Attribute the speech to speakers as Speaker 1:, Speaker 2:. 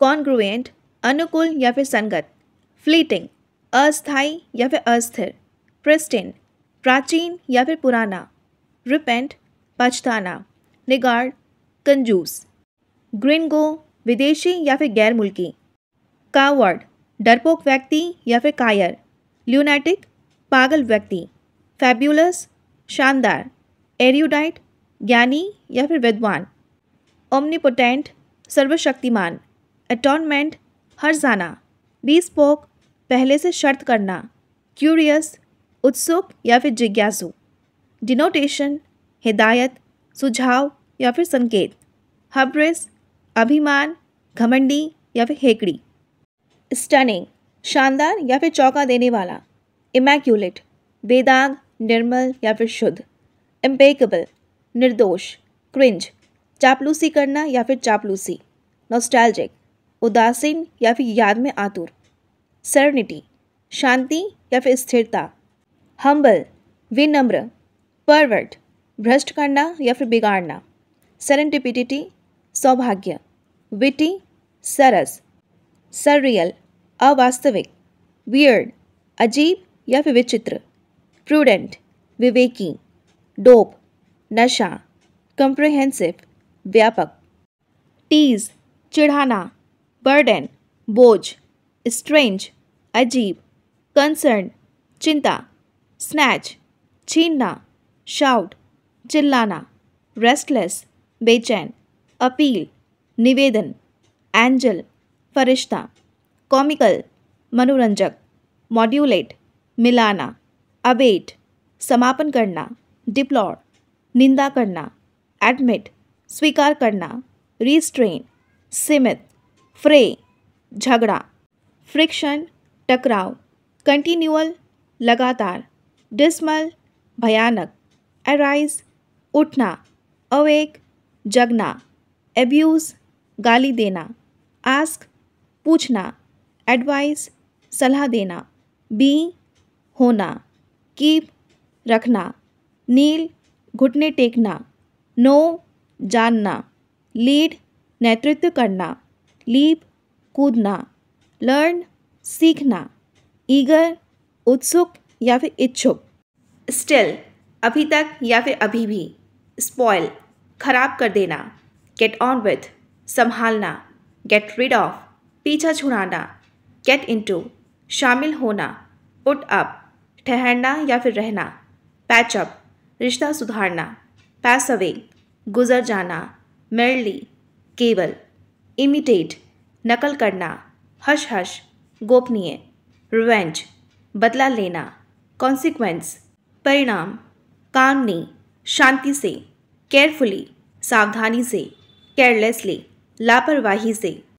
Speaker 1: congruent अनुकूल या फिर संगत फ्लीटिंग अस्थाई या फिर अस्थिर प्रिस्टिन प्राचीन या फिर पुराना रिपेंट पछताना निगार्ड कंजूस ग्रिनगो विदेशी या फिर गैर मुल्की कावर्ड डरपोक व्यक्ति या फिर कायर ल्यूनेटिक पागल व्यक्ति फैब्यूलस शानदार एरियोडाइट ज्ञानी या फिर विद्वान ओमनीपोटेंट सर्वशक्तिमान अटोनमेंट हर जाना बी स्पोक पहले से शर्त करना क्यूरियस उत्सुक या फिर जिज्ञासु डिनोटेशन हिदायत सुझाव या फिर संकेत हब्रिस अभिमान घमंडी या फिर हेकड़ी स्टनिंग शानदार या फिर चौंका देने वाला इमैक्यूलेट बेदाग निर्मल या फिर शुद्ध इम्पेकेबल निर्दोष क्रिंज चापलूसी करना या फिर चापलूसी नोस्टैल्जिक उदासीन या फिर याद में आतुर सरनिटी शांति या फिर स्थिरता हम्बल विनम्र परवर्ट भ्रष्ट करना या फिर बिगाड़ना सरेंटिपिटिटी सौभाग्य विटी सरस सररियल अवास्तविक वियर्ड अजीब या फिर विचित्र प्रूडेंट विवेकी डोप नशा कंप्रहेंसिव व्यापक टीज चिढ़ाना बर्डन बोझ स्ट्रेंज अजीब कंसर्न चिंता स्नैच छीनना शाउट चिल्लाना रेस्टलेस बेचैन अपील निवेदन एंजल फरिश्ता कॉमिकल मनोरंजक मॉड्यूलेट मिलाना अबेट समापन करना डिप्लॉर निंदा करना एडमिट स्वीकार करना रिस्ट्रेन सीमित फ्रे झगड़ा फ्रिक्शन टकराव कंटिन्यूअल लगातार डिस्मल भयानक एराइज उठना अवेक जगना एब्यूज़ गाली देना आस्क पूछना एडवाइस सलाह देना बी होना कीप रखना नील घुटने टेकना नो जानना लीड नेतृत्व करना लीप कूदना लर्न सीखना ईगर उत्सुक या फिर इच्छुक स्टिल अभी तक या फिर अभी भी स्पॉयल खराब कर देना गेट ऑन विथ संभालना गेट रिड ऑफ पीछा छुड़ाना गेट टू शामिल होना पुट अप ठहरना या फिर रहना पैच अप रिश्ता सुधारना पैस अवे गुजर जाना मेरली केवल इमिटेट नकल करना हश हश गोपनीय रिवेंज बदला लेना कॉन्सिक्वेंस परिणाम कामनी शांति से केयरफुली सावधानी से केयरलेसली लापरवाही से